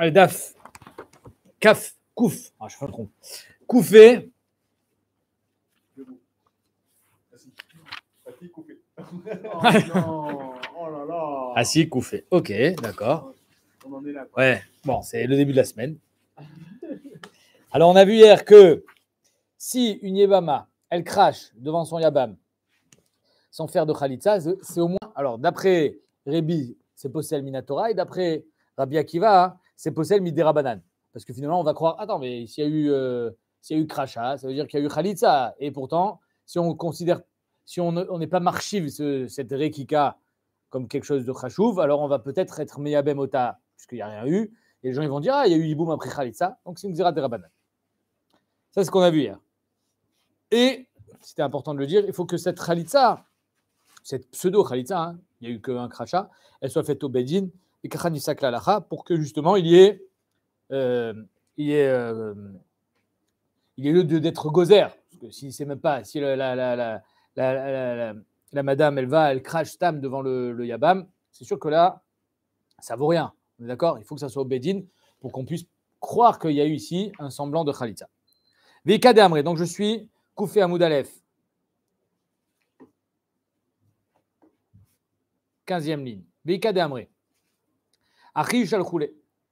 Aldaf, daf Kaf, Kouf, ah, je me trompe, Koufé. Assis, Koufé. Ok, d'accord. On en est là. Ouais, bon, c'est le début de la semaine. Alors, on a vu hier que si une Yebama, elle crache devant son Yabam, sans faire de Khalitza, c'est au moins. Alors, d'après Rebi, c'est possible Minatora, et d'après Rabbi Akiva, hein, c'est possible, Midera Banane. Parce que finalement, on va croire, attends, mais s'il y a eu, euh, s'il y a eu Kracha, ça veut dire qu'il y a eu Khalitsa. Et pourtant, si on considère, si on n'est pas marchive cette Rekika comme quelque chose de Khashouf, alors on va peut-être être Meyabem Ota, puisqu'il n'y a rien eu. Et les gens ils vont dire, ah, il y a eu Iboum après Khalitsa. Donc c'est une Zera Banane. Ça, c'est ce qu'on a vu hier. Et, c'était important de le dire, il faut que cette Khalitsa, cette pseudo Khalitsa, hein, il n'y a eu qu'un crachat, elle soit faite au Bedin et Khanisak Lalacha, pour que justement il y ait, euh, il euh, il lieu d'être gozer. Parce que si c'est même pas, si la, madame, elle va, elle crache tam devant le, yabam, c'est sûr que là, ça vaut rien. d'accord Il faut que ça soit au pour qu'on puisse croire qu'il y a eu ici un semblant de Khalitza. Vika donc je suis Koufé Amoudalef. 15e ligne. de Amré.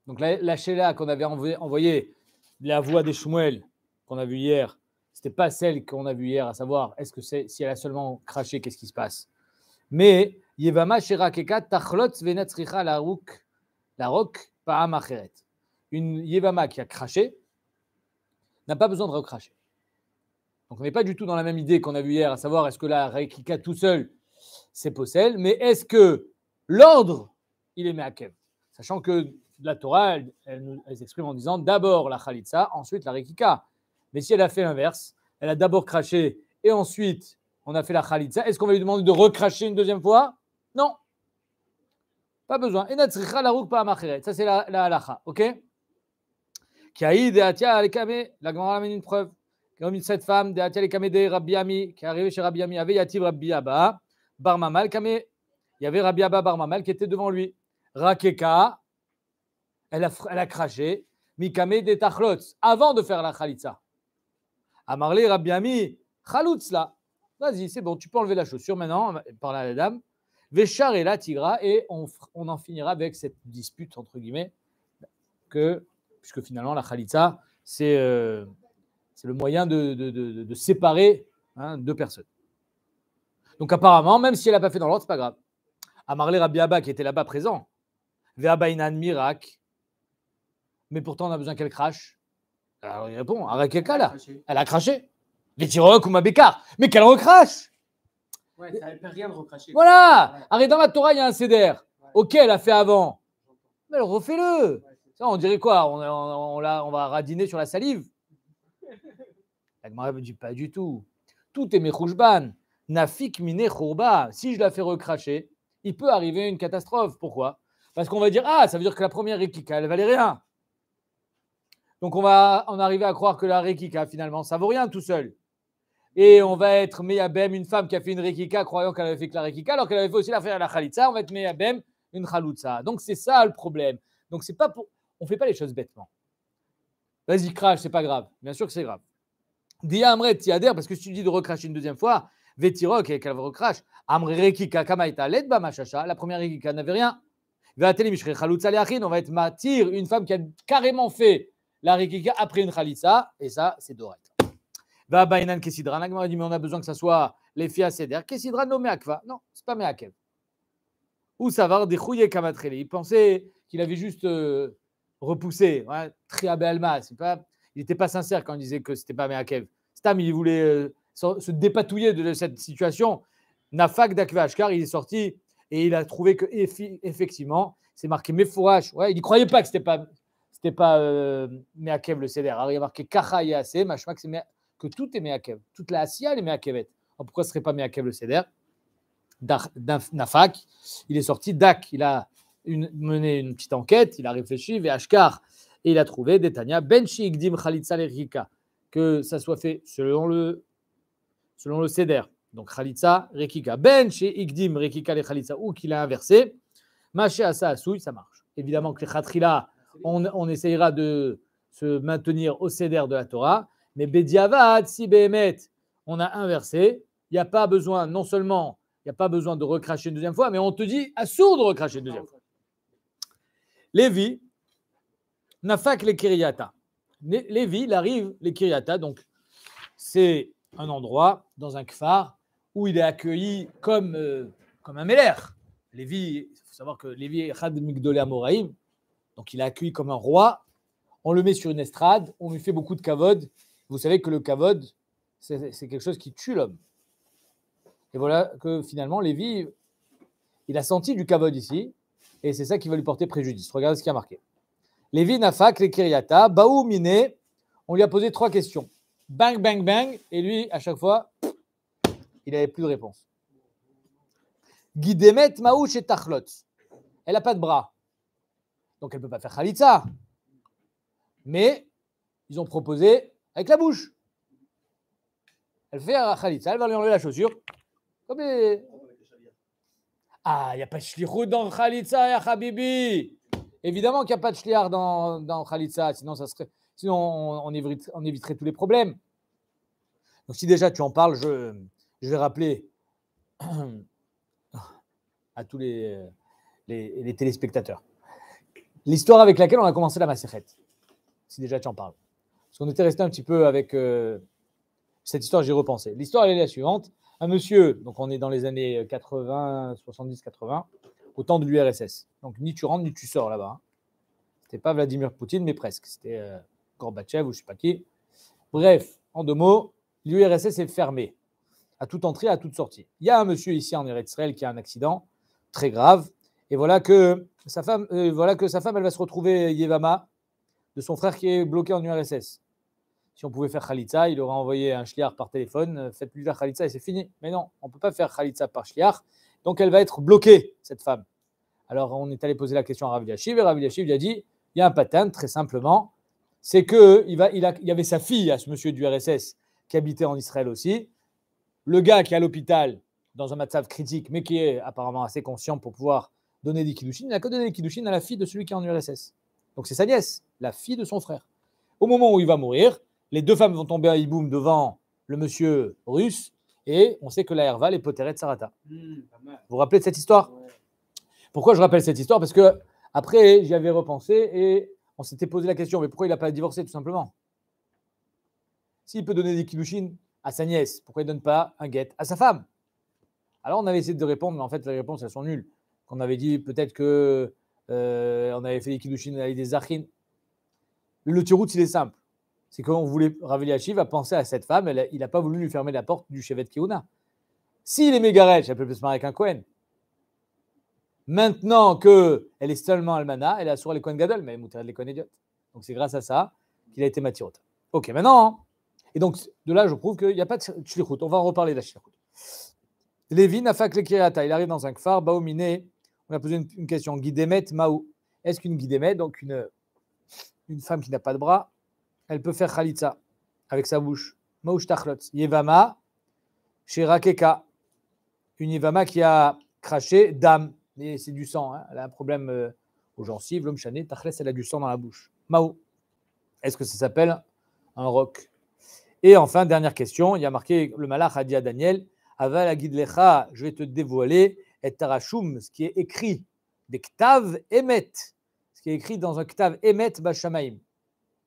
Donc la, la qu'on avait envoyée, envoyé, la voix des Shmuel qu'on a vue hier, c'était pas celle qu'on a vue hier, à savoir est-ce que c'est si elle a seulement craché, qu'est-ce qui se passe Mais Yevama Tachlot la Rouk, la rok Une Yevama qui a craché n'a pas besoin de recracher. Donc on n'est pas du tout dans la même idée qu'on a vu hier, à savoir est-ce que la reikika tout seul, c'est possible, mais est-ce que l'ordre, il est Meakev Sachant que la Torah, elle, nous elle s'exprime en disant d'abord la Khalitza, ensuite la Rekika. Mais si elle a fait l'inverse, elle a d'abord craché et ensuite on a fait la Khalitza, est-ce qu'on va lui demander de recracher une deuxième fois Non. Pas besoin. Et la Ça, c'est la, ok halacha. OK la grande ramène une preuve. Comme cette femme, de Atia de Rabbi Ami, qui est arrivée chez Rabbi Ami, avait Yativ Rabbi Abba, Barmamal, Kame. Il y avait Rabbi Abba Barmamal qui était devant lui. Rakeka, elle a, a craché, Mikame des Tachlotz, avant de faire la Khalitsa. Amarli Rabiami, mi là. Vas-y, c'est bon, tu peux enlever la chaussure maintenant, par la dame. Véchar et la Tigra, et on, en finira avec cette dispute, entre guillemets, que, puisque finalement la Khalitsa, euh, c'est le moyen de, séparer hein, deux personnes. Donc apparemment, même si elle n'a pas fait dans l'ordre, n'est pas grave. Rabbi Rabbiaba, qui était là-bas présent, Verbainan, miracle. Mais pourtant, on a besoin qu'elle crache. Alors il répond quelqu'un là, elle a craché. Les tireurs ou bécard. mais qu'elle recrache Ouais, ça ne rien de recracher. Voilà Arrête dans la Torah, il y a un CDR. Ok, elle a fait avant. Mais alors refais-le Ça, on dirait quoi on, va radiner sur la salive La ne me dit pas du tout. Tout est ban. Nafik mine Si je la fais recracher, il peut arriver une catastrophe. Pourquoi parce qu'on va dire, ah, ça veut dire que la première Rikika, elle valait rien. Donc on va en arriver à croire que la Rikika, finalement, ça vaut rien tout seul. Et on va être Meyabem, une femme qui a fait une Rikika croyant qu'elle avait fait que la Rikika, alors qu'elle avait fait aussi l'affaire à la Khalitsa, on va être Meyabem, une Khalitsa. Donc c'est ça le problème. Donc c'est pas on ne fait pas les choses bêtement. Vas-y, crache, c'est pas grave. Bien sûr que c'est grave. Dia Amret, Tiader, parce que si tu dis de recracher une deuxième fois, Vetirok, et qu'elle recrache, Amre Kamaita, Ledba, Machacha, la première Rekika n'avait rien. On va être matir, une femme qui a carrément fait la rikika après une khalitsa, et ça, c'est doré. Va bainan m'a dit, mais on a besoin que ça soit les filles à céder. Non, nommé akva. Non, c'est pas meakev. Ou ça va kamatreli. Il pensait qu'il avait juste euh, repoussé. Triabelma. il n'était pas sincère quand il disait que c'était pas meakev. Stam, il voulait euh, se dépatouiller de cette situation. Nafak d'akvash, car il est sorti et il a trouvé que, effectivement, c'est marqué Mefourache. il n'y croyait pas que c'était pas, c'était pas euh, le CEDER. Alors il a marqué Kaha Yase, que tout est Meakev. Toute la Asiya, est Meakevet. pourquoi ce serait pas Meakev le CEDER Nafak, il est sorti Dak. Il a mené une petite enquête, il a réfléchi, Vhkar. Et il a trouvé, Detania, Ben Khalid Salerika, que ça soit fait selon le, selon le donc khalitza, Rekika. Ben chez Igdim, Rekika les Khalitsa, ou qu'il a inversé. Maché à ça, ça marche. Évidemment que les Khatrila, on, essayera de se maintenir au cédère de la Torah. Mais Bediavad, si Behemet, on a inversé. Il n'y a pas besoin, non seulement, il n'y a pas besoin de recracher une deuxième fois, mais on te dit à sourd de recracher une deuxième fois. Lévi, Nafak les Kiriyata. Lévi, il arrive les donc c'est un endroit dans un kfar où il est accueilli comme, euh, comme un Mélère. Lévi, il faut savoir que Lévi est Chad Migdolé donc il est accueilli comme un roi. On le met sur une estrade, on lui fait beaucoup de cavode. Vous savez que le cavode, c'est quelque chose qui tue l'homme. Et voilà que finalement, Lévi, il a senti du cavode ici, et c'est ça qui va lui porter préjudice. Regardez ce qui a marqué. Lévi Nafak, les Baou Miné, on lui a posé trois questions. Bang, bang, bang, et lui, à chaque fois, il n'avait plus de réponse. Guidemet, maouche et Tachlot. Elle n'a pas de bras. Donc elle ne peut pas faire Khalitsa. Mais ils ont proposé avec la bouche. Elle fait Khalitsa, elle va lui enlever la chaussure. Comme Ah, il n'y a pas de dans Khalitsa, ya Habibi. Évidemment qu'il n'y a pas de chliard dans, dans sinon, ça serait, sinon on, on éviterait tous les problèmes. Donc si déjà tu en parles, je, je vais rappeler à tous les, les, téléspectateurs l'histoire avec laquelle on a commencé la Maserette, si déjà tu en parles. Parce qu'on était resté un petit peu avec euh, cette histoire, j'y repensé. L'histoire, elle est la suivante. Un monsieur, donc on est dans les années 80, 70, 80, au temps de l'URSS. Donc ni tu rentres, ni tu sors là-bas. Hein. C'était pas Vladimir Poutine, mais presque. C'était euh, Gorbatchev ou je sais pas qui. Bref, en deux mots, l'URSS est fermée à toute entrée, à toute sortie. Il y a un monsieur ici en Israël qui a un accident très grave, et voilà que sa femme, euh, voilà que sa femme, elle va se retrouver euh, Yevama de son frère qui est bloqué en URSS. Si on pouvait faire Khalitza, il aurait envoyé un shliar par téléphone, euh, faites-lui faire Khalitza et c'est fini. Mais non, on ne peut pas faire Khalitza par shliar, donc elle va être bloquée, cette femme. Alors on est allé poser la question à Rav Yashiv, et Rav Yashiv lui a dit, il y a un pattern, très simplement, c'est qu'il il, il y avait sa fille à ce monsieur du RSS qui habitait en Israël aussi, le gars qui est à l'hôpital dans un matzav critique, mais qui est apparemment assez conscient pour pouvoir donner des kiddushim, il n'a que donné des à la fille de celui qui est en URSS. Donc c'est sa nièce, la fille de son frère. Au moment où il va mourir, les deux femmes vont tomber à Iboum devant le monsieur russe, et on sait que la Herval est potérée de Sarata. Hmm, vous vous rappelez de cette histoire Pourquoi je rappelle cette histoire Parce que après, j'y avais repensé et on s'était posé la question, mais pourquoi il n'a pas divorcé tout simplement S'il peut donner des à sa nièce Pourquoi il ne donne pas un guet à sa femme Alors on avait essayé de répondre, mais en fait les réponses elles sont nulles. Qu'on avait dit peut-être que euh, on avait fait des kiddushin avec des archines. Le tirout il est simple. C'est on voulait Raveli Hachiv a penser à cette femme, il n'a pas voulu lui fermer la porte du chevet Kiuna. S'il si est mégarèche, elle peut plus se marier qu'un Kohen. Maintenant qu'elle est seulement Almana, elle a sur les Kohen Gadol, mais elle est les Kohen Idiot. Donc c'est grâce à ça qu'il a été matirota. Ok, maintenant, hein. Et donc, de là, je prouve qu'il n'y a pas de shlichut. On va en reparler de la shlichut. Lévi n'a fait Il arrive dans un kfar, Baumine, On a posé une, question. Guidemet, maou. Est-ce qu'une Guidemet, donc une, une femme qui n'a pas de bras, elle peut faire khalitza avec sa bouche je t'achlote. Yevama, shirakeka. Une Yevama qui a craché, dame. Et c'est du sang. Hein. Elle a un problème euh, aux gencives, l'homme chané. Tachlès, elle a du sang dans la bouche. Maou. Est-ce que ça s'appelle un roc et enfin, dernière question, il y a marqué le malach a dit à Daniel Aval agidlecha, je vais te dévoiler, et tarashum, ce qui est écrit, des ktav emet, ce qui est écrit dans un ktav emet bashamaim.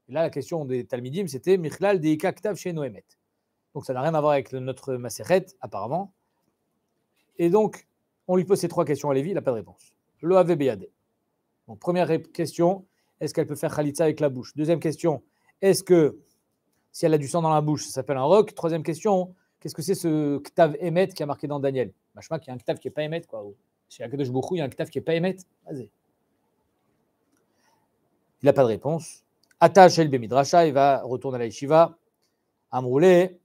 là, la question des Talmidim, c'était Michlal deika ktav chez emet » Donc ça n'a rien à voir avec notre Maseret, apparemment. Et donc, on lui pose ces trois questions à Lévi, il n'a pas de réponse. Le AVBAD. Donc, première question, est-ce qu'elle peut faire Khalitsa avec la bouche Deuxième question, est-ce que si elle a du sang dans la bouche, ça s'appelle un roc. Troisième question, qu'est-ce que c'est ce Ktav Emet qui a marqué dans Daniel Machma, qu'il y a un Ktav qui n'est pas Emet, quoi. Chez Akadosh il y a un Ktav qui n'est pas Emet. Vas-y. Il n'a pas de réponse. Attache El Bemidracha, il va retourner à la Yeshiva. Amroulé.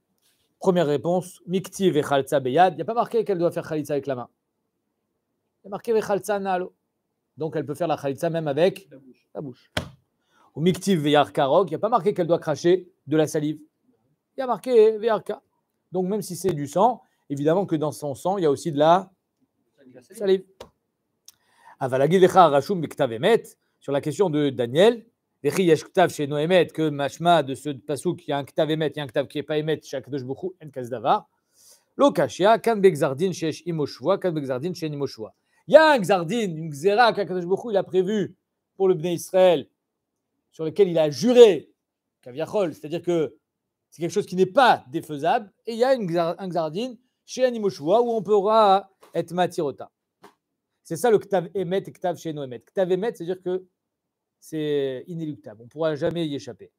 Première réponse, Mikti ve Beyad. Il n'y a pas marqué qu'elle doit faire Khalitsa avec la main. Il a marqué ve Nalo. Donc elle peut faire la Khalitsa même avec la bouche. bouche. Ou Mikti veyar karok. Il n'y a pas marqué qu'elle doit cracher de la salive. Il y a marqué VRK. Donc, même si c'est du sang, évidemment que dans son sang, il y a aussi de la salive. Sur la question de Daniel, chez Noémet, que Machma de ce Passouk, il y a un Ktav Emet, il y a un Ktav qui n'est pas Emet, chez deux beaucoup, en Kazdavar. Lokashia, Kan Begzardin chez Imoshua, Kan Begzardin chez Imoshua. Il y a un Gzardin, une qu'Akadosh il a prévu pour le Bnei Israël, sur lequel il a juré c'est-à-dire que c'est quelque chose qui n'est pas défaisable. Et il y a une, un Xardine chez Animoshua où on pourra être matirota. C'est ça le Ktav Emet et Ktav chez Emet. Ktav Emet, c'est-à-dire que c'est inéluctable. On ne pourra jamais y échapper.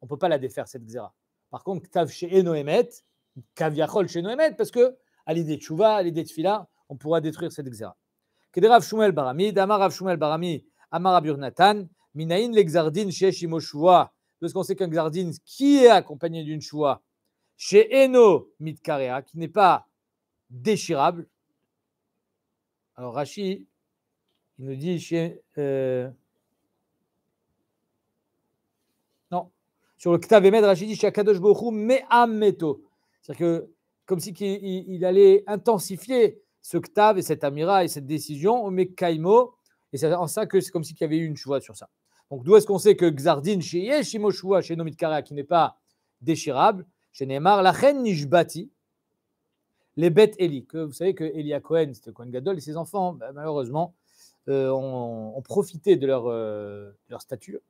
On ne peut pas la défaire, cette Xéra. Par contre, Ktav chez Emet, Kaviachol chez Emet, parce que à l'idée de Chouva, à l'idée de Fila, on pourra détruire cette Xéra. Kedrav Shumel Barami, Shumel Barami, Amara Minaïn chez parce qu'on sait qu'un gardien qui est accompagné d'une choua chez Eno Mitkarea, qui n'est pas déchirable. Alors Rachid il nous dit chez. Euh, non. Sur le Ktav Emed, Rachid dit chez Akadosh mais C'est-à-dire que, comme si il, allait intensifier ce Ktav et cette Amira et cette décision, on met Kaimo. Et c'est en ça que c'est comme si il y avait eu une choua sur ça. Donc d'où est-ce qu'on sait que Xardine, chez Yeshimoshua, chez Nomitkara, qui n'est pas déchirable, chez Neymar, la reine les bêtes Eli. Que vous savez que Elia Cohen, c'était Cohen Gadol, et ses enfants, bah, malheureusement, euh, ont, profité de leur, euh, stature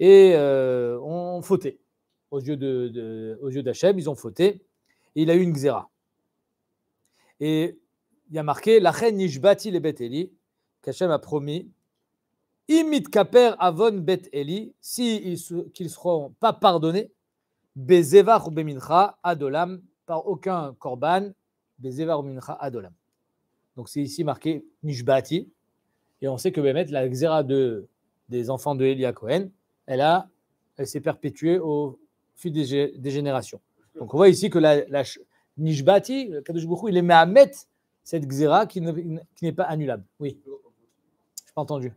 et euh, ont fauté. Aux yeux, de, d'Hachem, ils ont fauté. Et il a eu une xéra. Et il y a marqué La reine Nishbati les bêtes Eli, qu'Hachem a promis Imit kaper avon bet Eli, si qu'ils seront pas pardonnés, bezevar ou bemincha adolam, par aucun korban, bezevar ou adolam. Donc c'est ici marqué nishbati, et on sait que la xéra de, des enfants de Elia Cohen, elle, a, elle s'est perpétuée au fil des, générations. Donc on voit ici que la, la nishbati, le il est mettre cette xéra qui n'est pas annulable. Oui. Je n'ai pas entendu.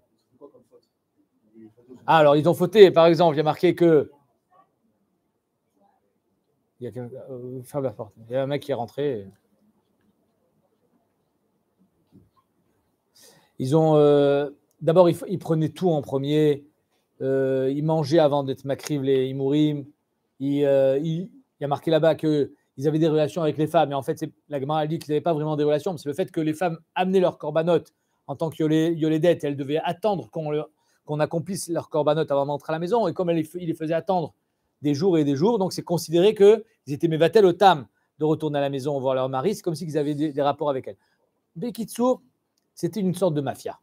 Ah, alors ils ont fauté, par exemple, il y a marqué que. Il y a, euh, un mec qui est rentré. Ils ont. Euh, d'abord, ils, prenaient tout en premier. Euh, ils mangeaient avant d'être macrives, et Imourim. Il, il, y a marqué là-bas qu'ils avaient des relations avec les femmes. Et en fait, la a dit qu'ils n'avaient pas vraiment des relations. C'est le fait que les femmes amenaient leurs corbanotes en tant que yolédettes. Elles devaient attendre qu'on leur qu'on accomplisse leur corbanote avant d'entrer à la maison. Et comme elle, il les faisait attendre des jours et des jours, donc c'est considéré qu'ils étaient mévatel au tam de retourner à la maison voir leur mari. C'est comme si ils avaient des, rapports avec elle. Bekitsour, c'était une sorte de mafia.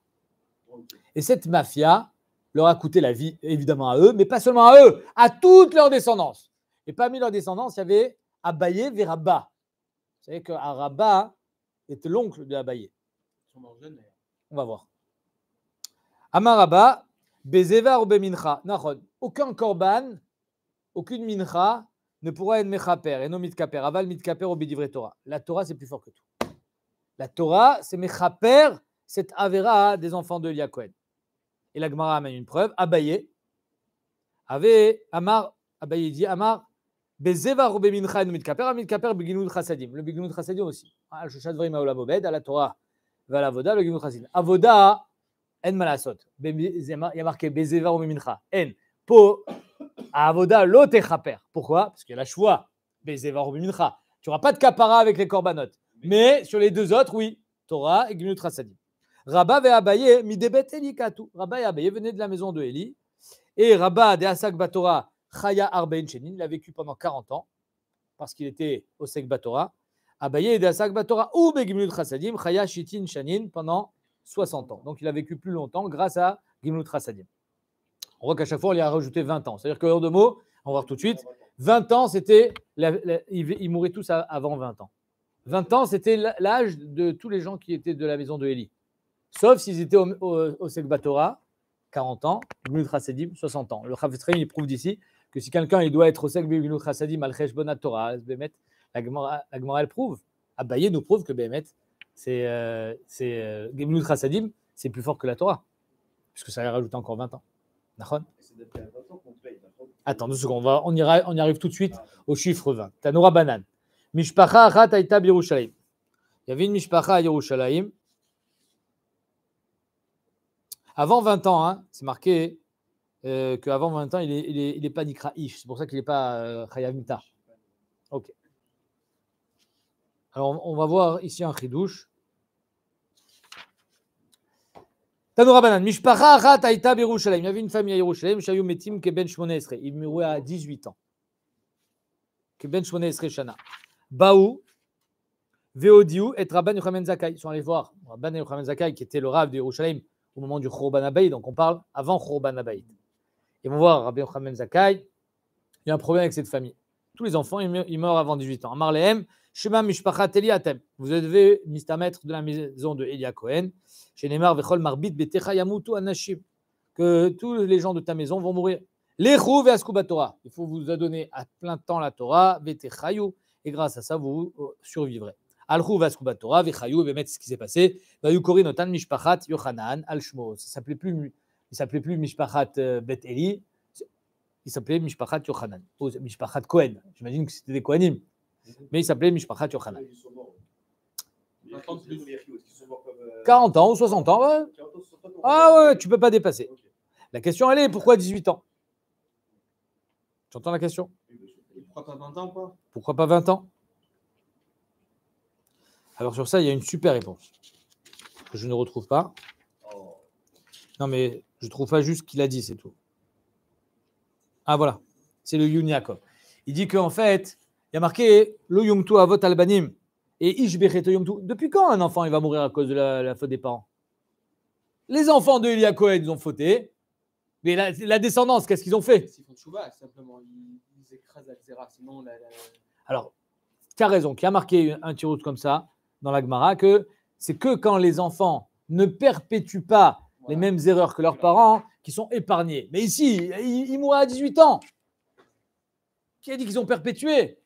Et cette mafia leur a coûté la vie, évidemment, à eux, mais pas seulement à eux, à toute leur descendance. Et parmi leur descendance, il y avait Abaye Verabba. Vous savez que Araba était l'oncle de Abaye. On va voir. Amaraba, Bezevar mincha »« Bemincha. Aucun korban, aucune mincha ne pourra être mechaper et non mitkaper. Aval mitkaper ou bidivre Torah. La Torah, c'est plus fort que tout. La Torah, c'est méchaper, cette avera des enfants de Yaakov. Et la Gemara amène une preuve. Abaye Ave »« Amar, Abaye dit Amar, Bezevar ou mincha et non mitkaper, mitkaper beginoud chassadim. Le beginoud chassadim aussi. al ah, shushad Vrima la Bobed, à la Torah, va la le chassadim. Avoda, en malasot. Il y a marqué Bezeva ou Mimincha. En. Po. Avoda lotechaper. Pourquoi Parce qu'il y a la choix. Bezeva ou Tu n'auras pas de capara avec les corbanotes. Mais sur les deux autres, oui. Torah et Gmutrasadim. Rabba ve Abaye, midebet Rabba et Abaye de la maison de Eli. Et Rabba de Asak Batora, Chaya Arbein Chenin, il a vécu pendant 40 ans, parce qu'il était au Sek Batora. Abaye de Asak Batora, ou Chaya Shitin Chanin, pendant 60 ans. Donc il a vécu plus longtemps grâce à Gimlut Hassadim. On voit qu'à chaque fois, on lui a rajouté 20 ans. C'est-à-dire hors de mots, on va voir tout de suite, 20 ans, c'était. Ils mouraient tous avant 20 ans. 20 ans, c'était l'âge de tous les gens qui étaient de la maison de Eli, Sauf s'ils étaient au, au, 40 ans, Gimlut 60 ans. Le Chavetrein, il prouve d'ici que si quelqu'un il doit être au Sekbe Gimlut Hassadim, al Torah, la Gemara, elle prouve. Abaye nous prouve que Bémet, c'est euh, euh, c'est plus fort que la Torah, puisque ça a rajouté encore 20 ans. Attends deux secondes, on, va, on, ira, on y arrive tout de suite au chiffre 20. Tanoura Banan. Mishpacha Il y avait une Mishpacha Yerushalayim. Avant 20 ans, hein, c'est marqué euh, qu'avant 20 ans, il n'est il est, il pas Ish. C'est pour ça qu'il n'est pas Chayavimta. ok. Alors, on va voir ici un chidouche. Tanoura Banan, Mishpacha Rat Aïta Yerushalayim. Il y avait une famille à Yerushalayim, Shayou Metim Keben Shmone Il mourut à 18 ans. Keben Shmone Esre Shana. Baou, Veodiou et Rabban Yochanan Zakai. Ils sont allés voir Rabban Yochanan Zakai, qui était le rave de Yerushalayim au moment du Khorban Abaïd. Donc on parle avant Khorban Abaïd. Ils vont voir Rabban Yochanan Zakai. Il y a un problème avec cette famille. Tous les enfants, ils meurent avant 18 ans. Marleim. Shema Mishpachat Eliatem. Vous devez mettre de la maison de Elia Cohen. Chez Vechol Marbit, Betecha Yamutu Anashim. Que tous les gens de ta maison vont mourir. L'Echou Veaskuba Torah. Il faut vous adonner à plein temps la Torah, Betechayou. Et grâce à ça, vous euh, survivrez. Alchou Veaskuba Torah, Vechayou, et mettre ce qui s'est passé. Vayukori Notan Mishpachat Yochanan Alshmo. Ça s'appelait plus, s'appelait plus Mishpachat euh, Bet Eli. Il s'appelait Mishpachat Yochanan. Mishpachat Kohen. J'imagine que c'était des Kohanim mais il s'appelait Mishpachat Yochanan. 40 euh, ans ou 60 ans, Ah ouais, tu peux pas dépasser. La question, elle est pourquoi 18 ans J'entends la question Pourquoi pas 20 ans Alors sur ça, il y a une super réponse je ne retrouve pas. Oh. Non mais je trouve pas juste ce qu'il a dit, c'est tout. Ah voilà, c'est le Yuniakov. Il dit qu'en fait, il y a marqué Lo à Avot Albanim et lo Depuis quand un enfant il va mourir à cause de la, faute des parents Les enfants de Elia Cohen, ils ont fauté. Mais la, descendance, qu'est-ce qu'ils ont fait font simplement. Ils, écrasent Sinon, Alors, tu as raison, qui a marqué un tirout comme ça dans la Gemara, que c'est que quand les enfants ne perpétuent pas les mêmes erreurs que leurs parents, qui sont épargnés. Mais ici, il ils à 18 ans. Qui a dit qu'ils ont perpétué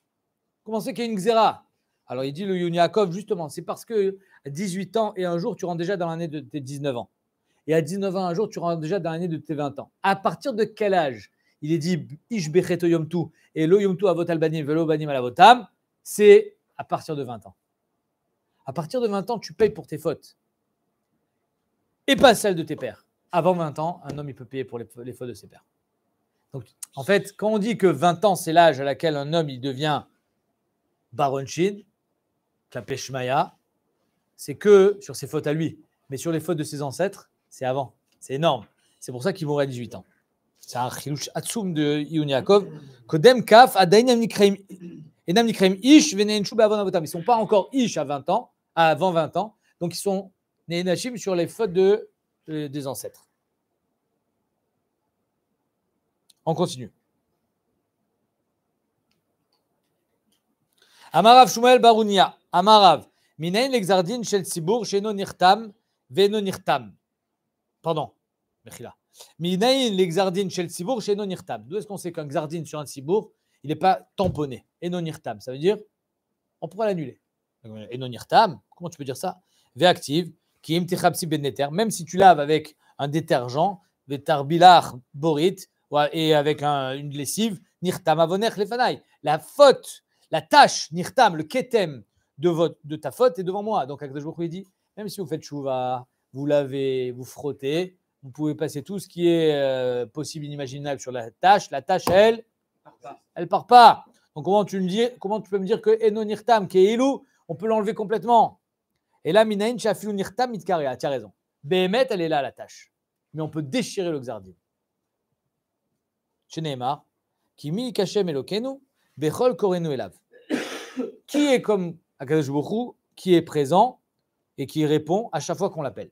Comment c'est qu'il y a une xéra Alors il dit le Yuniakov, justement, c'est parce que à 18 ans et un jour, tu rentres déjà dans l'année de tes 19 ans. Et à 19 ans, un jour, tu rentres déjà dans l'année de tes 20 ans. À partir de quel âge il est dit et lo alavotam, c'est à partir de 20 ans. À partir de 20 ans, tu payes pour tes fautes et pas celles de tes pères. Avant 20 ans, un homme, il peut payer pour les, les fautes de ses pères. Donc, en fait, quand on dit que 20 ans, c'est l'âge à laquelle un homme, il devient Baronchid, Kapeshmaya, c'est que sur ses fautes à lui. Mais sur les fautes de ses ancêtres, c'est avant. C'est énorme. C'est pour ça qu'il mourrait à 18 ans. C'est un chilouch atsum de Yun Kodem kaf adainam nikreim ish venein avant Ils sont pas encore ish à 20 ans, avant 20 ans. Donc ils sont néenachim sur les fautes de, euh, des ancêtres. On continue. Amarav Shumel Barunia, Amarav, Minain l'exardine chez le Sibour, chez non irtam, nirtam. Pardon, Mechila. Minain l'exardine chez le chez non irtam. D'où est-ce qu'on sait qu'un xardine sur un Sibour, il n'est pas tamponné Et non irtam, ça veut dire on pourra l'annuler. Et non irtam, comment tu peux dire ça Véactive, qui ben benneter, même si tu laves avec un détergent, tarbilar borit, et avec une lessive, nirtam avoner lefanai. La faute la tâche, nirtam, le ketem de, de ta faute est devant moi. Donc Akadosh Baruch dit, même si vous faites chouva, vous lavez, vous frottez, vous pouvez passer tout ce qui est euh, possible, inimaginable sur la tâche. La tâche, elle, elle part pas. Donc comment tu, me dis, comment tu peux me dire que Eno eh Nirtam, qui est Elou, on peut l'enlever complètement Et là, Minain Nirtam Mitkaria, tu as raison. Behemet, elle est là, la tâche. Mais on peut déchirer le Xardim. Chez Neymar, Kimi Kachem Elokenu, Bechol Korenu Qui est comme Akadosh qui est présent et qui répond à chaque fois qu'on l'appelle.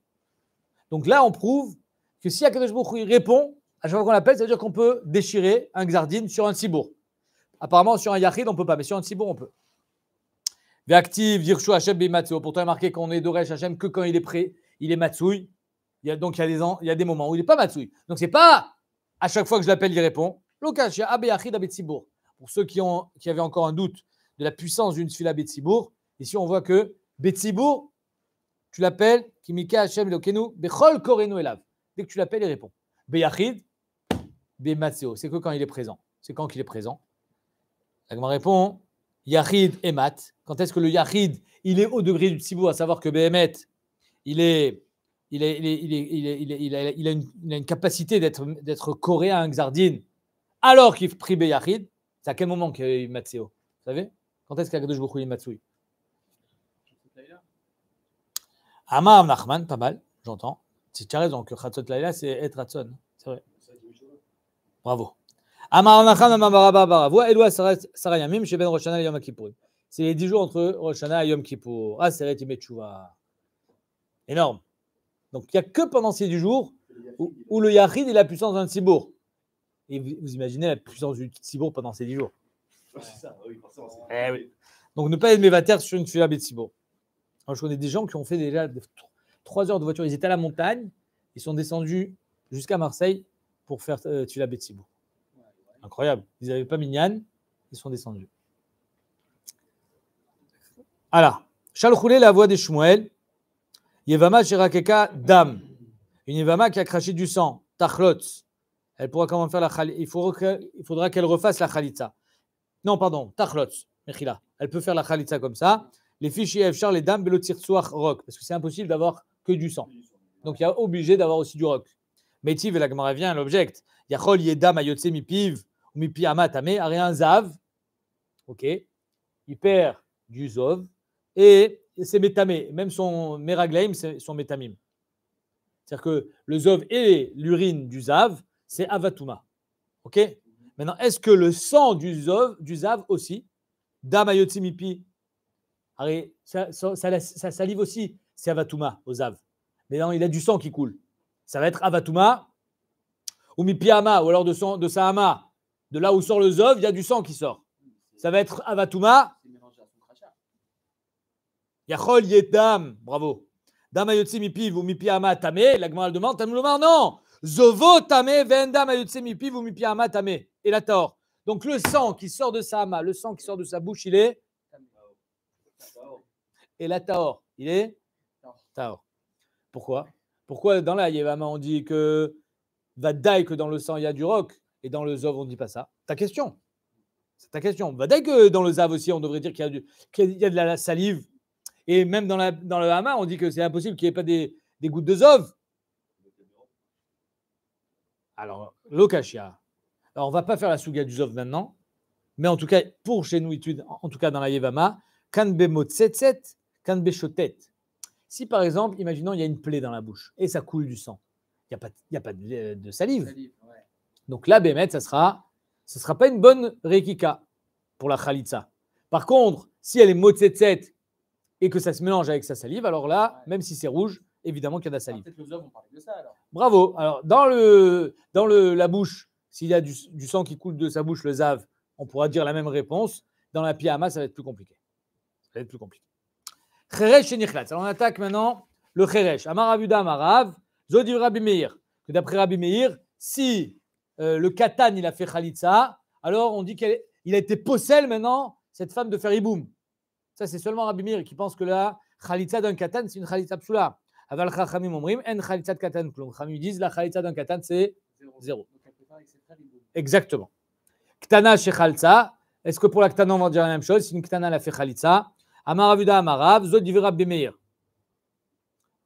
Donc là, on prouve que si Akadosh répond à chaque fois qu'on l'appelle, ça veut dire qu'on peut déchirer un Xardine sur un sibour. Apparemment, sur un Yachid, on ne peut pas, mais sur un sibour, on peut. Vactive, Virchou Hachem Bimatsou. Pourtant, il est marqué qu'on est Doresh Hachem que quand il est prêt, il est Matsoui donc, il y, a des, il y a des moments où il n'est pas Matsoui Donc, c'est pas à chaque fois que je l'appelle, il répond. Lokash, Sibour pour ceux qui, avaient encore un doute de la puissance d'une Sfila Betsibourg, ici on voit que Betsibourg, tu l'appelles, Kimika Hashem Lokenu, Bechol Elav. Dès que tu l'appelles, il répond. Beyachid, Bematseo. C'est que quand il est présent. C'est quand qu'il est présent. L'agma répond Yachid et Mat. Quand est-ce que le Yachid, il est au degré du Tzibou, à savoir que Behemet, il a, une, capacité d'être coréen, un Xardine, alors qu'il prie Beyachid. C'est à quel moment qu'il y a eu Matsuo Vous savez Quand est-ce qu'Akadosh y a est Matsui Amar Nachman, pas mal, j'entends. Tu as raison que Khatsot Laila, c'est être Hatson. C'est vrai. Bravo. Amar Nachman, Amar Baraba, Baravo, Eloi Sarayamim, Sheben Roshana et Yom Kippur. C'est les 10 jours entre Roshana et Yom Kippour. Ah, c'est vrai, Énorme. Donc, il n'y a que pendant ces 10 jours où, le Yahid est la puissance d'un Tzibour. Et vous, imaginez la puissance du Tsibour pendant ces dix jours. Eh Donc ne pas être terre sur une Tsibourg. Alors, je connais des gens qui ont fait déjà trois heures de voiture. Ils étaient à la montagne, ils sont descendus jusqu'à Marseille pour faire euh, et Incroyable. Ils n'avaient pas mignan. ils sont descendus. Alors, Charles Roulet, la voix des Shmuel, Yevama Shirakeka, Dame. une Yevama qui a craché du sang, Tachlotz, elle pourra comment faire la khalitza. Il, il, faudra qu'elle refasse la khalitza. Non, pardon, Tachlots, Elle peut faire la khalitza comme ça. Les fichiers char les dames, belotirtsuach, rock. Parce que c'est impossible d'avoir que du sang. Donc il y a obligé d'avoir aussi du rock. Métiv et la Gemara vient, l'object. Yachol yedam ayotse mipiv, ou rien zav. Ok. Il perd du zov. Et c'est métamé. Même son meraglaim, c'est son métamim. C'est-à-dire que le zov et l'urine du zav, c'est Avatuma. OK Maintenant, est-ce que le sang du Zav, du zav aussi, damayotimipi, ça, ça, ça, salive aussi, c'est Avatuma au Zav. Mais non, il a du sang qui coule. Ça va être Avatuma, ou Mipiama, ou alors de, son, de Sahama. De là où sort le Zav, il y a du sang qui sort. Ça va être Avatuma. Yachol yedam » bravo. Mipi ou Mipiama, Tamé, la demande, Tamlomar, non Zovo vendam tamé. Et la tort. Donc le sang qui sort de sa hama, le sang qui sort de sa bouche, il est et la il est Pourquoi Pourquoi dans la Yevama on dit que Vadaï que dans le sang il y a du roc et dans le Zov on ne dit pas ça Ta question. C'est ta question. Vadaï que dans le Zav aussi on devrait dire qu'il y a, de la salive. Et même dans, le Hama on dit que c'est impossible qu'il n'y ait pas des, des gouttes de Zov. Alors, Lokashia. Alors, on va pas faire la Suga du Zof maintenant, mais en tout cas, pour chez nous, en tout cas dans la Yevama, Kanbe Motsetset, Kanbe Shotet. Si par exemple, imaginons, il y a une plaie dans la bouche et ça coule du sang, il n'y a pas, a pas de, salive. Donc là, Bémet, ça sera, ce sera pas une bonne Rekika pour la Khalitsa. Par contre, si elle est Motsetset et que ça se mélange avec sa salive, alors là, même si c'est rouge, évidemment qu'il y a de la salive. peut-être de ça Bravo. Alors, dans, le, dans la bouche, s'il y a du, sang qui coule de sa bouche, le Zav, on pourra dire la même réponse. Dans la Piyama, ça va être plus compliqué. Ça va être plus compliqué. et Alors, on attaque maintenant le Amar Abuda Amarav, Zodiv Rabbi Meir. Que d'après Rabbi Meir, si euh, le Katan, il a fait khalitza, alors on dit qu'il a été possède maintenant, cette femme, de feriboum. Ça, c'est seulement Rabbi Meir qui pense que la khalitza d'un Katan, c'est une Khalitsa absula Aval Khachami Omrim, En Khalitza de Katan Klum. ils disent la Khalitza d'un Katan, c'est 0. Exactement. Ktana chez Khalitza. Est-ce que pour la Ktana, on va dire la même chose Si une Ktana, l'a fait Khalitza. Amaravuda Amarab, Zod Bemeir.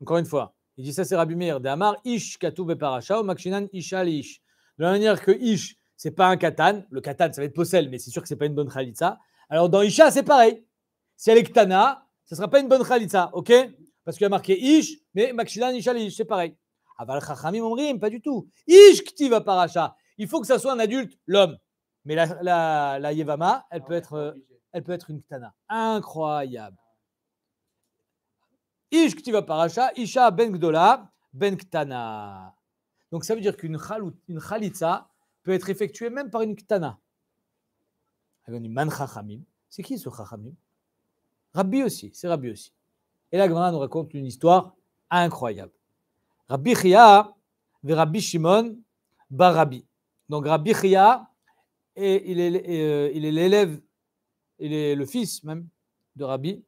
Encore une fois, il dit ça, c'est Rabbi Meir. Amar Ish Katou Beparacha, ou Makshinan Ish alish. De la manière que Ish, c'est pas un Katan. Le Katan, ça va être Possel, mais c'est sûr que c'est pas une bonne Khalitza. Alors dans Isha, c'est pareil. Si elle est Ktana, ce ne sera pas une bonne Khalitza, ok parce qu'il a marqué Ish, mais Makshilan Ish c'est pareil. Aval Chachamim Omrim, pas du tout. Ish Ktiva Paracha. Il faut que ça soit un adulte, l'homme. Mais la, Yevama, elle ah peut, être, euh, elle peut être une Ktana. Incroyable. Ish Ktiva Paracha, Isha Ben Gdola, Ben Ktana. Donc ça veut dire qu'une une peut être effectuée même par une Ktana. Man Chachamim. C'est qui ce Chachamim Rabbi aussi, c'est Rabbi aussi. Et là, Gemara nous raconte une histoire incroyable. Rabbi Chia et Rabbi Shimon Barabi. Donc Rabbi Chia, et euh, il est l'élève, il, est le fils même de Rabbi,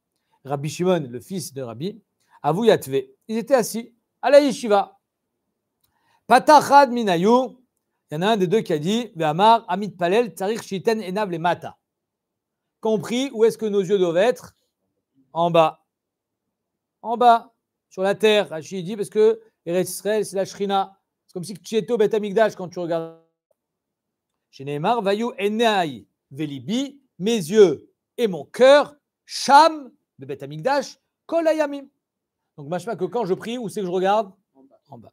Rabbi Shimon, le fils de Rabbi, Avou Yatvé. Ils étaient assis à la yeshiva. Patachad minayu. il y en a un des deux qui a dit Ve'amar amit palel tsarich shiten enav le mata. Compris, où est-ce que nos yeux doivent être En bas en bas, sur la terre. Rachid dit parce que Eretz Israël, c'est la Shrina. C'est comme si au Bet Amigdash quand tu regardes. Chez Neymar, Yu Enai Velibi, mes yeux et mon cœur, cham de Bet Amigdash, Kolayamim. Donc, pas que quand je prie, où c'est que je regarde En bas.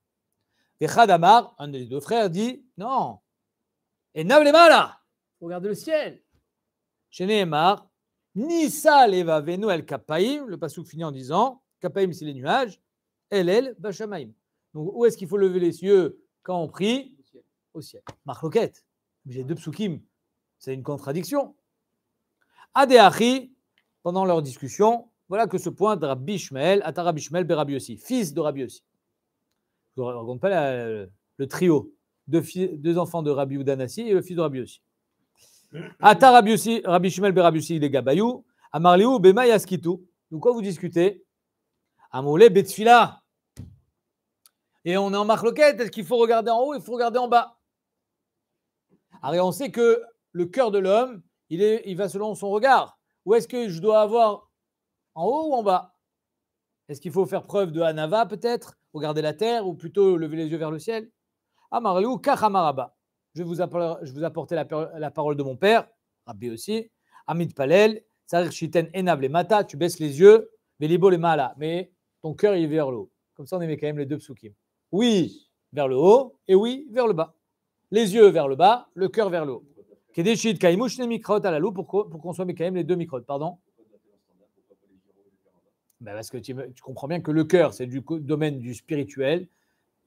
Et Khadamar, un des deux frères, dit Non, et Navlemala, regarde le ciel. Chez Neymar, Nisa Leva Venu El Kapaim, le passage finit en disant Kapaim, c'est les nuages. Elel, Bashamaim. Donc, où est-ce qu'il faut lever les cieux quand on prie Au ciel. Marloquette. J'ai deux psukim. C'est une contradiction. Adéachi, pendant leur discussion, voilà que ce point de Rabbi Shmael, Atarabi Berabi aussi, fils de Rabbi aussi. Je ne raconte pas le trio. Deux, enfants de Rabbi Udanassi et le fils de Rabbi aussi. Atarabi Rabbi Berabi aussi, ben il Gabayou. Amarliou, Bema Donc, quoi vous discutez, et on est en marloquette, est-ce qu'il faut regarder en haut, il faut regarder en bas. Alors on sait que le cœur de l'homme, il, est, il va selon son regard. Ou est-ce que je dois avoir en haut ou en bas Est-ce qu'il faut faire preuve de Hanava peut-être, regarder la terre, ou plutôt lever les yeux vers le ciel Amarlou Je vais vous apporter la, parole de mon père, Rabbi aussi. Amid Palel, Sarir Mata, tu baisses les yeux, Mala. Mais ton cœur est vers le haut. Comme ça, on aimait quand même les deux psukim. Oui, vers le haut, et oui, vers le bas. Les yeux vers le bas, le cœur vers le haut. Kedeshit, à la pour qu'on soit quand même les deux microtes. Pardon ben, Parce que tu, comprends bien que le cœur, c'est du domaine du spirituel.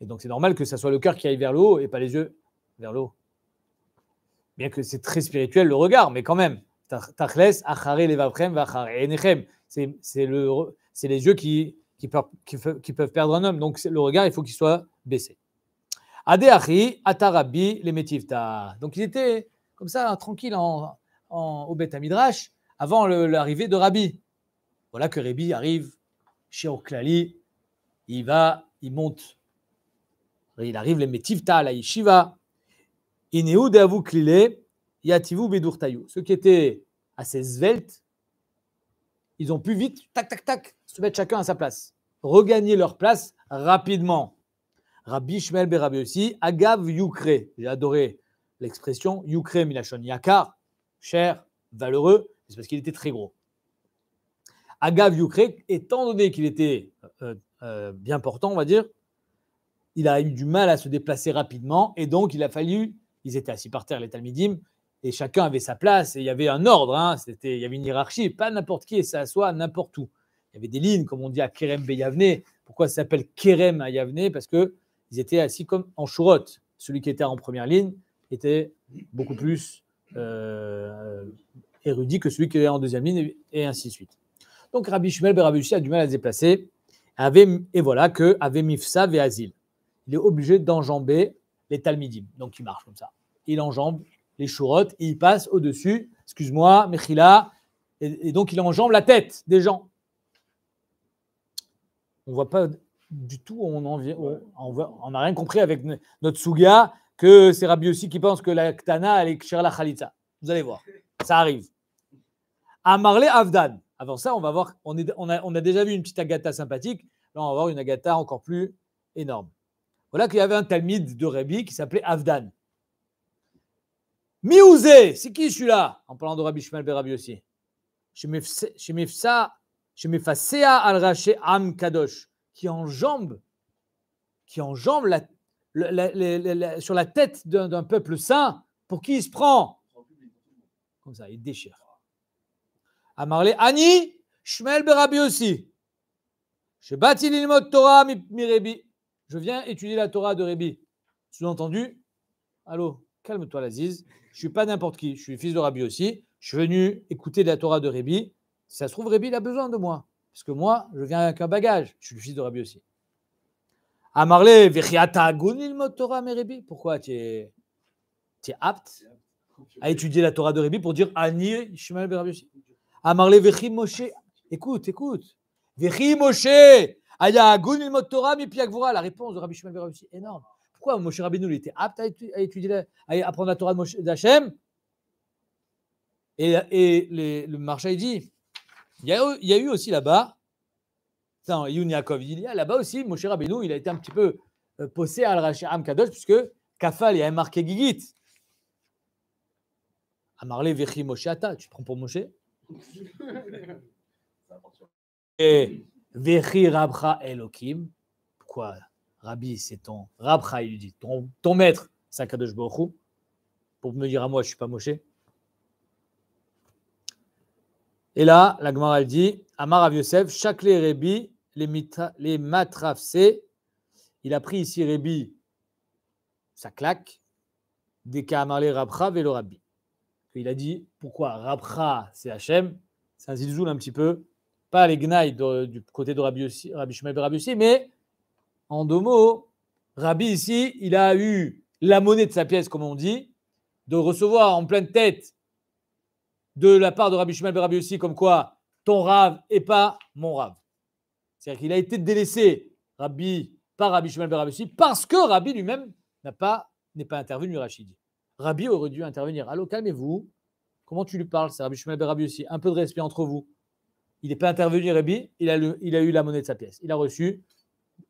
Et donc, c'est normal que ça soit le cœur qui aille vers le haut et pas les yeux vers le haut. Bien que c'est très spirituel le regard, mais quand même. Tachles, C'est les yeux qui qui, peuvent, perdre un homme. Donc le regard, il faut qu'il soit baissé. Adeachi, Atarabi, les Métivta. Donc il était comme ça, tranquille en, en, au Beth Midrash avant l'arrivée de Rabbi. Voilà que Rabbi arrive chez Oklali. il va, il monte. Il arrive les Métivta, la Yeshiva. il ya klile, yativu taillou Ceux qui étaient assez sveltes, ils ont pu vite, tac, tac, tac, se mettre chacun à sa place regagner leur place rapidement. Rabbi Shmuel Berabi aussi, Agav Yukre. J'ai adoré l'expression Yukre Milachon Yakar, cher, valeureux, c'est parce qu'il était très gros. Agav Yukre, étant donné qu'il était euh, euh, bien portant, on va dire, il a eu du mal à se déplacer rapidement et donc il a fallu, ils étaient assis par terre, les Talmidim, et chacun avait sa place et il y avait un ordre, hein. c'était, il y avait une hiérarchie, pas n'importe qui et ça soit n'importe où il y avait des lignes, comme on dit à Kerem Beyavne. Pourquoi ça s'appelle Kerem à Parce Parce qu'ils étaient assis comme en chourotte. Celui qui était en première ligne était beaucoup plus euh, érudit que celui qui était en deuxième ligne, et ainsi de suite. Donc Rabbi Shmuel Yussi ben a du mal à se déplacer. et voilà que avait Mifsa et Azil. Il est obligé d'enjamber les Talmidim. Donc il marche comme ça. Il enjambe les chourottes et il passe au-dessus. Excuse-moi, Mechila. et donc il enjambe la tête des gens on voit pas du tout, on on n'a rien compris avec notre Suga que c'est Rabbi aussi qui pense que la Ktana, elle est la Khalitza. Vous allez voir, ça arrive. À Marley Avdan. Avant ça, on va voir, on, a, déjà vu une petite Agatha sympathique. Là, on va voir une Agatha encore plus énorme. Voilà qu'il y avait un Talmud de Rabbi qui s'appelait Avdan. Miouzé, c'est qui celui-là En parlant de Rabbi Shmuel Berabi aussi. Shemefsa je à al Am Kadosh, qui enjambe, qui enjambe sur la tête d'un peuple saint, pour qui il se prend Comme ça, il déchire. Amarle Ani, Shmel Rabbi aussi. Torah mi Je viens étudier la Torah de Rebi. Sous-entendu, allô, calme-toi, Laziz. Je suis pas n'importe qui. Je suis fils de Rabbi aussi. Je suis venu écouter la Torah de Rebi ça se trouve, Rébi, il a besoin de moi. Parce que moi, je viens avec un bagage. Je suis le fils de Rabbi aussi. Amarle, Vichiata gunil Torah, mais Pourquoi tu es, tu es, apte à étudier la Torah de Rébi pour dire Ani Shimon ben aussi. Amarle, Moshe. Écoute, écoute. Vichi Moshe. Aya Agunil Torah, mi La réponse de Rabbi Shemal, ben est énorme. Pourquoi Moshe Rabinou il était apte à étudier, à, apprendre la Torah d'Hachem et, et le marché, il dit il y a, eu aussi là-bas, il y a là-bas aussi, Moshe Rabbeinu, il a été un petit peu euh, possé à Al-Racham Kadosh, puisque Kafal, il avait marqué Gigit. Amarle Vechi Mosheata, tu prends pour Moshe Et Vechi Rabra Elohim, pourquoi Rabbi, c'est ton il ton, ton maître, c'est un Kadosh pour me dire à moi, je ne suis pas Moshe. Et là, la Gemara dit Amar Rav Yosef, chaque les Rebi, les, les matrafsé. Il a pris ici Rebi, ça claque, des Rabra, et le Rabbi. Il a dit pourquoi Rapra c'est Hachem, Ça un un petit peu, pas les gnailles du côté de Rabbi, et Rabbi aussi, mais en deux mots, Rabbi ici, il a eu la monnaie de sa pièce, comme on dit, de recevoir en pleine tête de la part de Rabbi Shimon Berabi aussi, comme quoi ton rave et pas mon rave. C'est-à-dire qu'il a été délaissé Rabbi, par Rabbi Shimon Berabi aussi, parce que Rabbi lui-même n'a pas, n'est pas intervenu, Rachid. Rabbi aurait dû intervenir. Allô, calmez-vous. Comment tu lui parles C'est Rabbi Shimon Berabi aussi. Un peu de respect entre vous. Il n'est pas intervenu, Rabbi. Il a, il a eu la monnaie de sa pièce. Il a reçu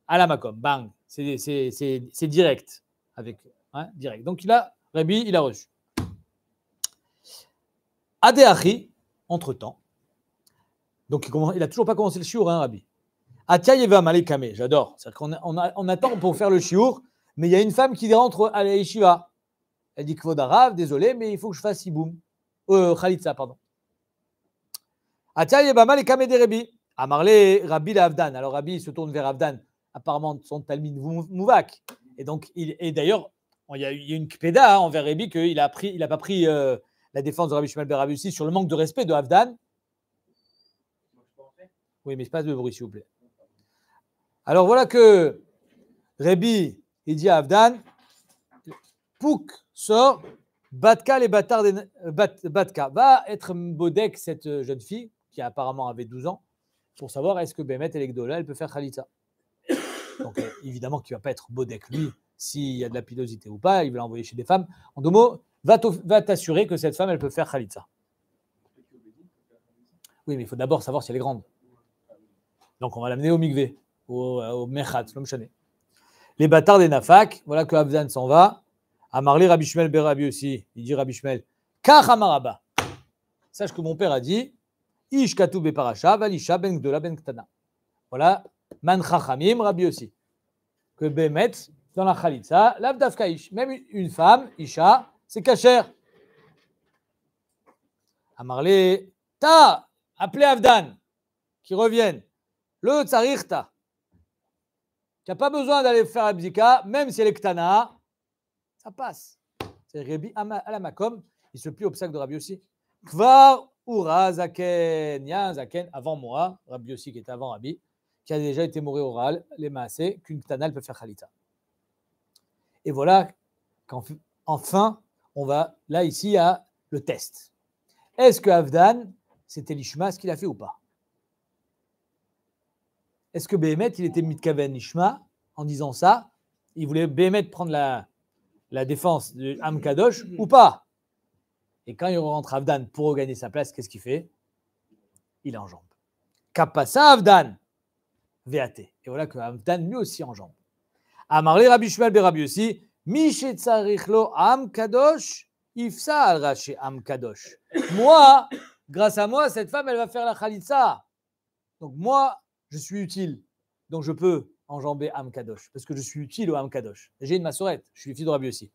à la Macom. Bang. C'est direct. Avec, hein, direct. Donc, il a, Rabbi, il a reçu. Adéachi, entre-temps. Donc, il n'a toujours pas commencé le shiur, hein, Rabbi. Atiayeva Malikame, j'adore. C'est-à-dire qu'on on, attend pour faire le shiur, mais il y a une femme qui rentre à la Elle dit Kvodarav, désolé, mais il faut que je fasse Iboum. Euh, Khalitza, pardon. Atiayeva Malekame de A Amarle Rabbi l'Avdan. Alors, Rabbi se tourne vers Avdan, apparemment son talmine Mouvak. Et donc, il, et d'ailleurs, il y, a, une kpeda hein, envers Rabbi qu'il n'a pas pris. Euh, la défense de Rabbi Shimon ben aussi sur le manque de respect de Avdan. Oui, mais passe de bruit, s'il vous plaît. Alors voilà que Rebi, il dit à Avdan, Pouk sort, Batka les bâtards des... Batka va être Bodek, cette jeune fille, qui apparemment avait 12 ans, pour savoir est-ce que Bémet et Legdola, elle peut faire Khalita. Donc euh, évidemment qu'il ne va pas être Bodek, lui, s'il y a de la pilosité ou pas, il va l'envoyer chez des femmes. En deux mots, va t'assurer que cette femme, elle peut faire Khalidza. Oui, mais il faut d'abord savoir si elle est grande. Donc on va l'amener au mikvé, au, euh, au Mechat, Les bâtards des Nafak, voilà que Abzan s'en va. Amarli Rabbi Shmuel Berabi aussi, il dit Rabbi Shmuel, Kachamaraba. Sache que mon père a dit, Ish Katoube Paracha, Valisha Ben Gdola Ben Ktana. Voilà, Man Chachamim, Rabbi aussi. Que Bémet, dans la Khalitza, Lavdafkaïch, même une femme, Isha, c'est Kacher. Amarle ta, appelez Avdan, qui revienne Le tsarirta. qui n'a pas besoin d'aller faire Abdika, même si elle est Ktana, ça passe. C'est Rebi Alamakom, il se plie au sac de Rabbi aussi. Kvar Ura Zaken, Zaken, avant moi, Rabbi aussi qui est avant Rabbi, qui a déjà été mouré oral, les maasé, qu'une Ktana, elle peut faire Khalita. Et voilà qu'enfin, on va là ici à le test. Est-ce que Avdan, c'était l'Ishma, ce qu'il a fait ou pas Est-ce que Behemet, il était Mitkaven Ishma en disant ça Il voulait Behemet prendre la, la défense de Amkadosh ou pas Et quand il rentre Avdan pour regagner sa place, qu'est-ce qu'il fait Il enjambe. Kapasa Avdan VAT. Et voilà que Avdan lui aussi enjambe. Amarle Rabbi Shmuel Berabi aussi, Am Kadosh, Ifsa Am Kadosh. Moi, grâce à moi, cette femme, elle va faire la Khalitsa. Donc moi, je suis utile. Donc je peux enjamber Am Kadosh, parce que je suis utile au Am Kadosh. J'ai une massorette, je suis fille de Rabbi aussi.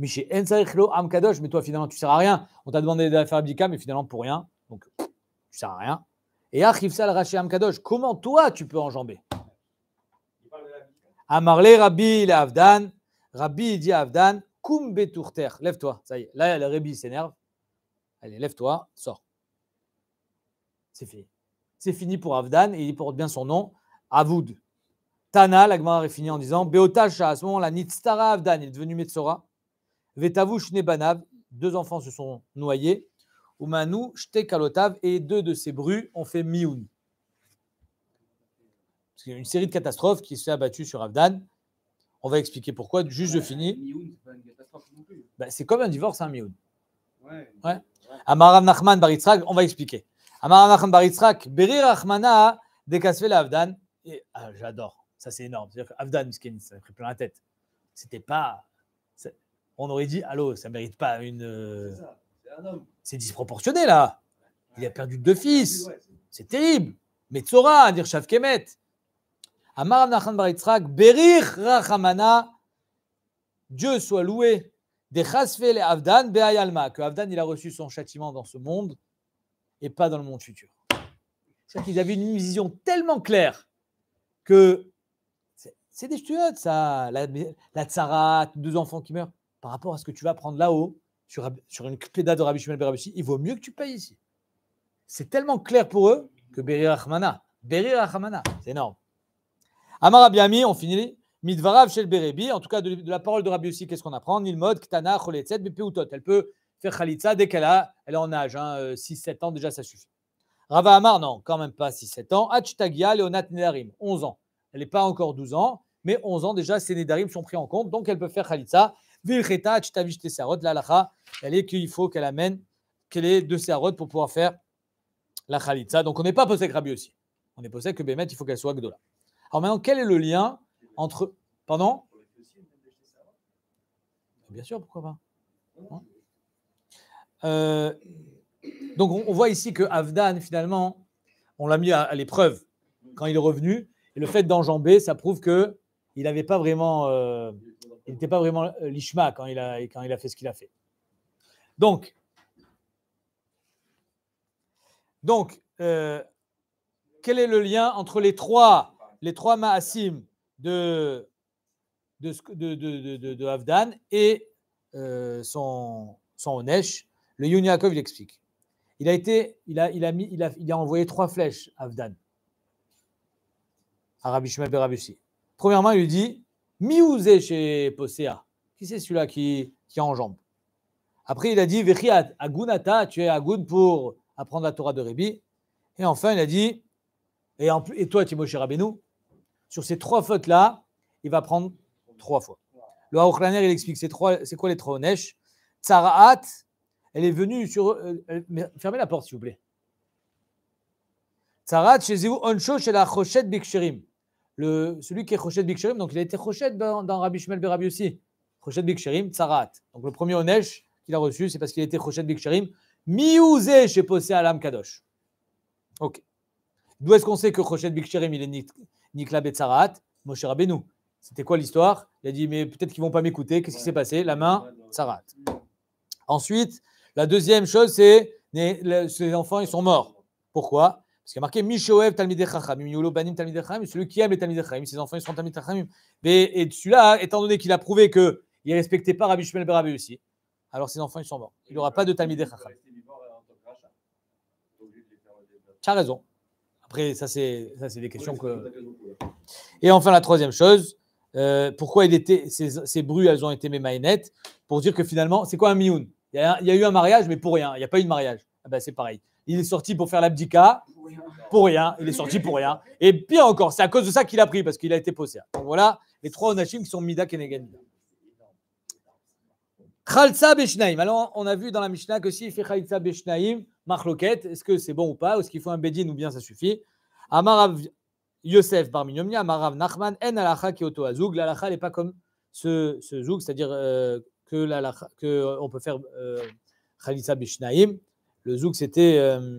Miché ensarichlo Am Kadosh, mais toi finalement tu ne sers à rien. On t'a demandé de faire abdika, mais finalement pour rien. Donc tu ne sers à rien. Et achifsa al Am Kadosh, comment toi tu peux enjamber Amarle Rabbi Avdan, Rabbi dit à Avdan, Beturter, lève-toi. Ça y est, là, le Rabbi s'énerve. Allez, lève-toi, sors. C'est fini. C'est fini pour Avdan et il porte bien son nom, Avoud. Tana, la Gemara est finie en disant Beotacha, à ce moment-là, Nitztara Avdan est devenu Metzora. Vetavush Nebanav, deux enfants se sont noyés. Umanu, Shtekalotav, et deux de ses brus ont fait Miouni. C'est une série de catastrophes qui s'est abattue sur Avdan. On va expliquer pourquoi. Juste, de je bah, c'est comme un divorce, un hein, mioun. Ouais. ouais. on va expliquer. amar Nachman Baritzrak, Berir Achmana, Dekasvel Avdan. Ah, j'adore, ça c'est énorme. C'est-à-dire qu'Avdan, ça pris plein la tête. C'était pas. On aurait dit, allô, ça mérite pas une. C'est disproportionné là. Il a perdu deux fils. C'est terrible. Metzora, Dirshaf Kemet. Amar Nachman Baritzrak, Berich Rachamana, Dieu soit loué, des Chasfel et Avdan, Beayalma, que Avdan il a reçu son châtiment dans ce monde et pas dans le monde futur. C'est-à-dire qu'ils avaient une vision tellement claire que c'est des ch'tuotes, ça, la, la deux enfants qui meurent, par rapport à ce que tu vas prendre là-haut, sur, une pédale de ben Rabbi Shimon il vaut mieux que tu payes ici. C'est tellement clair pour eux que Berir Rahmana, Berir Rahmana, c'est énorme. Amar Abiyami, on finit Midvarav le Berebi, en tout cas de, la parole de Rabbi aussi, qu'est-ce qu'on apprend Nilmod, Ktana, Choletzet, Bepeutot. Elle peut faire Khalitsa dès qu'elle a, elle est en âge, hein, 6-7 euh, ans déjà, ça suffit. Rava Amar, non, quand même pas 6-7 ans. Hachtagia, Leonat Nedarim, 11 ans. Elle n'est pas encore 12 ans, mais 11 ans déjà, ses Nedarim sont pris en compte, donc elle peut faire Khalitsa. Vilcheta, Hachtavish la lacha, elle est qu'il faut qu'elle amène, qu'elle ait deux Sarot pour pouvoir faire la Khalitsa. Donc on n'est pas possède Rabbi aussi. On est posé que Bémet, il faut qu'elle soit Gdola. Alors maintenant, quel est le lien entre. Pardon Bien sûr, pourquoi pas. Hein euh, donc on, voit ici que Avdan, finalement, on l'a mis à, l'épreuve quand il est revenu. Et le fait d'enjamber, ça prouve que il n'avait pas vraiment, euh, il n'était pas vraiment euh, l'ishma quand il a fait ce qu'il a fait. Donc, donc, quel est le lien entre les trois les trois Maasim de, de, et euh, son, Onesh. Le Yunyakov, il explique. Il a, été, il, a, il, a mis, il, a, il a envoyé trois flèches à Avdan. à Shmuel Berabushi. Premièrement, il lui dit Miouzé chez Poséa. Qui c'est celui-là qui, qui enjambe Après, il a dit Vechiat, Agunata, tu es Agun pour apprendre la Torah de Rébi. Et enfin, il a dit Et, en, et toi, Timoshe sur ces trois fautes-là, il va prendre trois fois. Le Haochlaner, il explique c'est, quoi les trois Onesh Tsaraat, elle est venue sur. Euh, fermez la porte, s'il vous plaît. Tsaraat, chez vous, Oncho, chez la shirim. Bikshirim. Celui qui est big Bikshirim, donc il a été Rochette dans, dans Rabbi Shmuel Berabi aussi. Rochette Bikshirim, Tsarat. Donc le premier Onesh qu'il a reçu, c'est parce qu'il a été big Bikshirim. Miouzé chez Possé Alam Kadosh. Ok. D'où est-ce qu'on sait que big Bikshirim, il est Nikla Betsarat, Moshe Rabbeinu. C'était quoi l'histoire Il a dit, mais peut-être qu'ils vont pas m'écouter. Qu'est-ce qui s'est passé La main, Sarat. Ensuite, la deuxième chose, c'est ces enfants, ils sont morts. Pourquoi Parce qu'il y a marqué Mishoev Talmidei Chachamim, Yolo Banim Talmidei celui qui aime les Talmidei ses enfants, ils sont Talmidei Mais Et celui-là, étant donné qu'il a prouvé qu'il ne respectait pas Rabbi Shmuel aussi, alors ses enfants, ils sont morts. Il n'y aura pas de Talmidei Tu euh, raison. Après, ça, c'est des questions que. Et enfin, la troisième chose, euh, pourquoi il était, ces, ces bruits, elles ont été mes maïnettes Pour dire que finalement, c'est quoi un mioun il y, a, eu un mariage, mais pour rien. Il n'y a pas eu de mariage. ben, c'est pareil. Il est sorti pour faire l'abdika, pour rien. Il est sorti pour rien. Et pire encore, c'est à cause de ça qu'il a pris, parce qu'il a été possédé. voilà, les trois onachim qui sont Mida Kenegan Khalsa Beshnaim. Alors, on a vu dans la Mishnah que il fait Khalsa Beshnaim, Marloquette, est-ce que c'est bon ou pas Est-ce qu'il faut un Bedin ou bien ça suffit Amarav Yosef Barminomni, Amarav Nachman, En Alacha qui auto Azug. L'alacha n'est pas comme ce, ce Zoug, c'est-à-dire euh, que l'alacha, que euh, on peut faire euh, Khalissa Bishnaim. Le Zoug, c'était. Euh,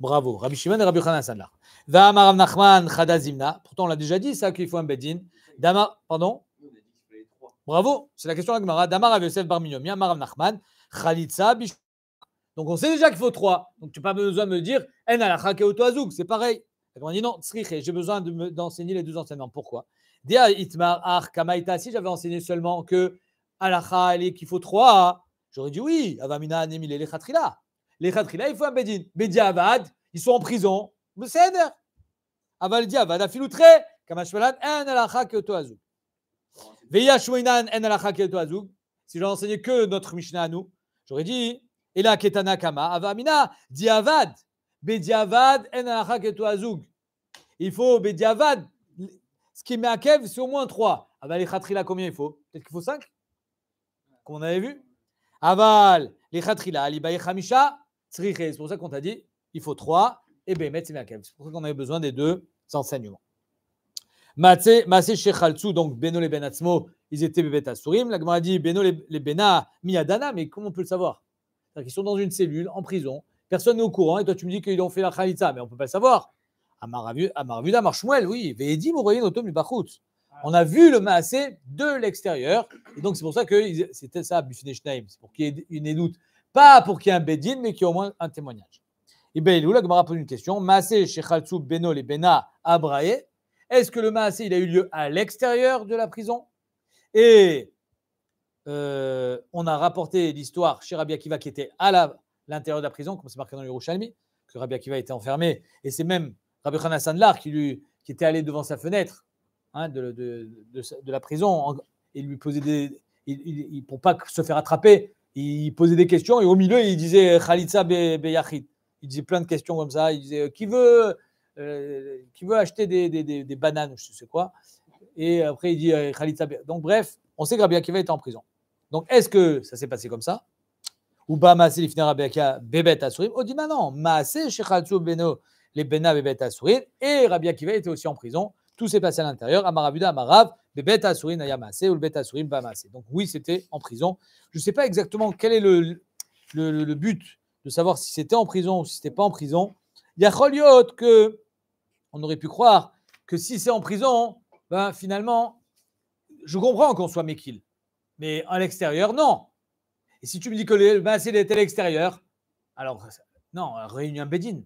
bravo, Rabbi Shimon et Rabbi Hanan Sanlar. Va Amarav Nachman, Chadazimna. Pourtant, on l'a déjà dit, ça, qu'il faut un Bedin. Dama, pardon Bravo, c'est la question de la Gemara. Damar Yosef Barminomni, Amarav Nachman. Khalitsa, Donc on sait déjà qu'il faut trois. Donc tu n'as pas besoin de me dire En alacha keotoazouk, c'est pareil. On dit non, j'ai besoin d'enseigner de les deux enseignements. Pourquoi Dia itmar ar kamaita, si j'avais enseigné seulement que Alakha elle qu'il faut trois, j'aurais dit oui, avamina anemile les khatrila. Les khatrila, il faut un bedin. Bediavad, ils sont en prison. Beseder. Aval dia filoutre. kamashmalan en et keotoazouk. Veya shouinan en alacha keotoazouk. Si j'ai enseigné que notre Mishnah à nous, J'aurais dit, et là, Ketana Kama, Avamina, Diavad, Bediavad, En Azug. Il faut Bediavad, ce qui met à Kev, c'est au moins 3. Aval, Khatrila, combien il faut Peut-être qu'il faut 5 Qu'on avait vu. Aval, les Khatrila, Alibaye Khamisha, C'est pour ça qu'on t'a dit, il faut 3. Et Bémet, c'est C'est pour ça qu'on avait besoin des deux enseignements massé Shechaltsu, donc Beno les Benatsmo, ils étaient bébés Sourim. La Gemara dit Beno les Bena Miyadana, mais comment on peut le savoir ils sont dans une cellule, en prison, personne n'est au courant, et toi tu me dis qu'ils ont fait la Khalitza, mais on ne peut pas le savoir. Amaravuda, Marshmuel, oui, Veedim, Mourayin Otom, ah. On a vu le massé de l'extérieur, et donc c'est pour ça que c'était ça, Bifine c'est pour qu'il y ait une édoute. Pas pour qu'il y ait un Bedin, mais qu'il y ait au moins un témoignage. Et bien, la Gemara pose une question massé Shechaltsu, Beno le Bena Abrahé, est-ce que le massacre il a eu lieu à l'extérieur de la prison Et euh, on a rapporté l'histoire chez Rabbi Akiva qui était à l'intérieur de la prison, comme c'est marqué dans le Yerushalmi, que Rabbi Akiva était enfermé. Et c'est même Rabbi Khan Hassan qui, lui, qui était allé devant sa fenêtre hein, de, la prison et lui posait des. Il, il, pour pas se faire attraper, il posait des questions et au milieu, il disait Khalitza Beyachid. il disait plein de questions comme ça. Il disait Qui veut euh, qui veut acheter des, des, des, des, bananes, je sais quoi. Et après, il dit euh, Khalid Donc, bref, on sait que Rabia Akiva était en prison. Donc, est-ce que ça s'est passé comme ça Ou bah, Maasé, les Rabbi Akiva, Bébet Asurim On dit maintenant non, Maasé, Shechatsu Beno, les Bena Bébet Et Rabbi Akiva était aussi en prison. Tout s'est passé à l'intérieur. Amarabuda, Amarav, Bébet Asurim, ayamassé ou le Bet Asurim, Bamase. Donc, oui, c'était en prison. Je ne sais pas exactement quel est le, le, le, le but de savoir si c'était en prison ou si c'était pas en prison. Yacholiot, que on aurait pu croire que si c'est en prison, ben finalement, je comprends qu'on soit Mekil. Mais à l'extérieur, non. Et si tu me dis que le Maasé ben, est à l'extérieur, alors non, réunion Bédine.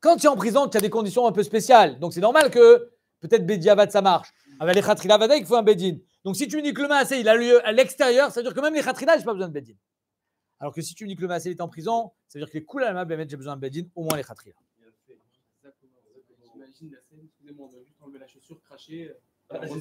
Quand tu es en prison, tu as des conditions un peu spéciales. Donc c'est normal que peut-être de ça marche. Avec les Khatrilavada, il faut un Bédine. Donc si tu me dis que le Maasé il a lieu à l'extérieur, ça veut dire que même les je j'ai pas besoin de Bédine. Alors que si tu me dis que le il est en prison, ça veut dire que les Koulalma, j'ai besoin de Bédine, au moins les Khatrila monde. Hein, juste enlever la chaussure, cracher. Euh,